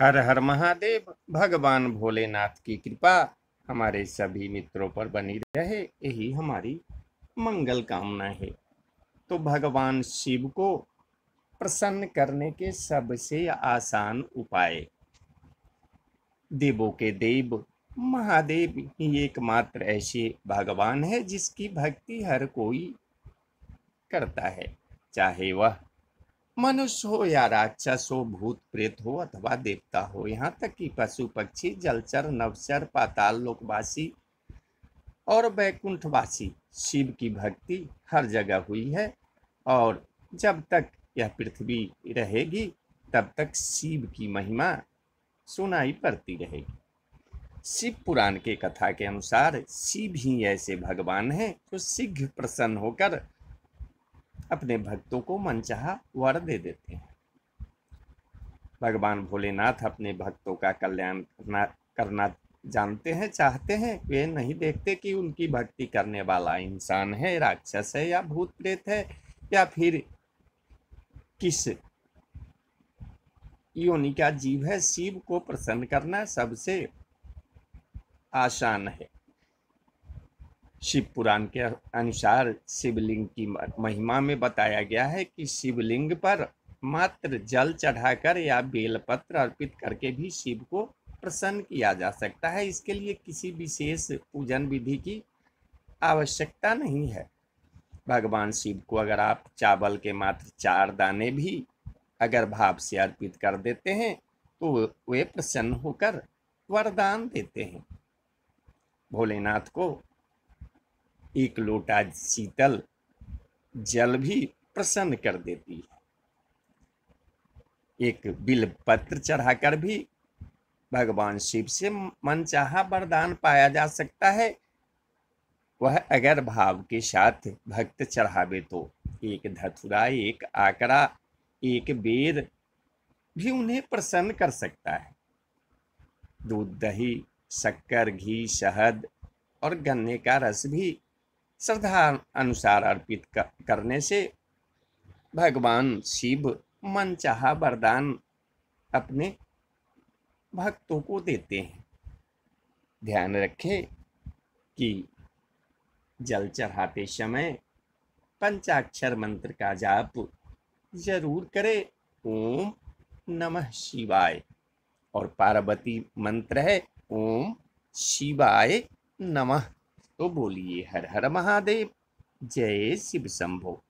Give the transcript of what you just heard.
हर हर महादेव भगवान भोलेनाथ की कृपा हमारे सभी मित्रों पर बनी रहे यही हमारी मंगल कामना है तो भगवान शिव को प्रसन्न करने के सबसे आसान उपाय देवों के देव महादेव ही एकमात्र ऐसे भगवान है जिसकी भक्ति हर कोई करता है चाहे वह मनुष्य हो या राक्षस हो भूत प्रेत हो अथवा देवता हो यहाँ तक कि पशु पक्षी जलचर नवचर पाताल लोकवासी और वैकुंठवासी शिव की भक्ति हर जगह हुई है और जब तक यह पृथ्वी रहेगी तब तक शिव की महिमा सुनाई पड़ती रहेगी शिव पुराण के कथा के अनुसार शिव ही ऐसे भगवान हैं जो शीघ्र प्रसन्न होकर अपने भक्तों को मनचाहा वर दे देते हैं भगवान भोलेनाथ अपने भक्तों का कल्याण करना करना जानते हैं चाहते हैं वे नहीं देखते कि उनकी भक्ति करने वाला इंसान है राक्षस है या भूत प्रेत है या फिर किस योनि का जीव है शिव को प्रसन्न करना सबसे आसान है शिव पुराण के अनुसार शिवलिंग की महिमा में बताया गया है कि शिवलिंग पर मात्र जल चढ़ाकर या बेलपत्र अर्पित करके भी शिव को प्रसन्न किया जा सकता है इसके लिए किसी विशेष पूजन विधि की आवश्यकता नहीं है भगवान शिव को अगर आप चावल के मात्र चार दाने भी अगर भाव से अर्पित कर देते हैं तो वे प्रसन्न होकर वरदान देते हैं भोलेनाथ को एक लोटा शीतल जल भी प्रसन्न कर देती है एक बिल पत्र चढ़ाकर भी भगवान शिव से मनचाहा वरदान पाया जा सकता है वह अगर भाव के साथ भक्त चढ़ावे तो एक धतुरा एक आकरा एक बेर भी उन्हें प्रसन्न कर सकता है दूध दही शक्कर घी शहद और गन्ने का रस भी श्रद्धा अनुसार अर्पित करने से भगवान शिव मनचाहा वरदान अपने भक्तों को देते हैं ध्यान रखें कि जल चढ़ाते समय पंचाक्षर मंत्र का जाप जरूर करें ओम नमः शिवाय और पार्वती मंत्र है ओम शिवाय नमः तो बोलिए हर हर महादेव जय शिव शंभो